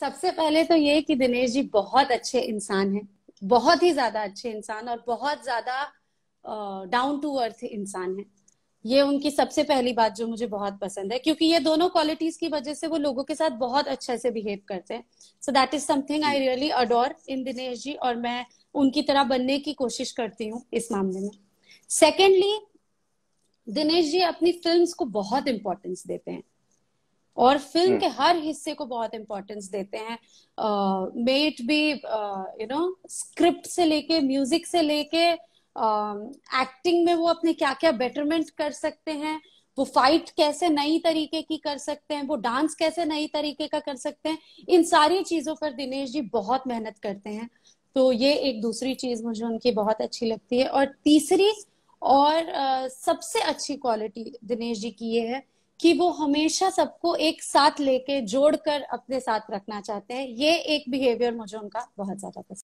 सबसे पहले तो ये कि दिनेश जी बहुत अच्छे इंसान हैं बहुत ही ज्यादा अच्छे इंसान और बहुत ज्यादा डाउन टू अर्थ इंसान है ये उनकी सबसे पहली बात जो मुझे बहुत पसंद है क्योंकि ये दोनों क्वालिटीज की वजह से वो लोगों के साथ बहुत अच्छे से बिहेव करते हैं so that is something I really adore in Dinesh ji और मैं उनकी तरह बनने की कोशिश करती हूँ इस मामले में सेकेंडली दिनेश जी अपनी फिल्म को बहुत इंपॉर्टेंस देते हैं और फिल्म हम्म। के हर हिस्से को बहुत इम्पोर्टेंस देते हैं मेट भी यू नो स्क्रिप्ट से लेके म्यूजिक से लेके एक्टिंग में वो अपने क्या क्या बेटरमेंट कर सकते हैं वो फाइट कैसे नई तरीके की कर सकते हैं वो डांस कैसे नई तरीके का कर सकते हैं इन सारी चीजों पर दिनेश जी बहुत मेहनत करते हैं तो ये एक दूसरी चीज मुझे उनकी बहुत अच्छी लगती है और तीसरी और uh, सबसे अच्छी क्वालिटी दिनेश जी की ये है कि वो हमेशा सबको एक साथ लेके जोड़कर अपने साथ रखना चाहते हैं ये एक बिहेवियर मुझे उनका बहुत ज्यादा पसंद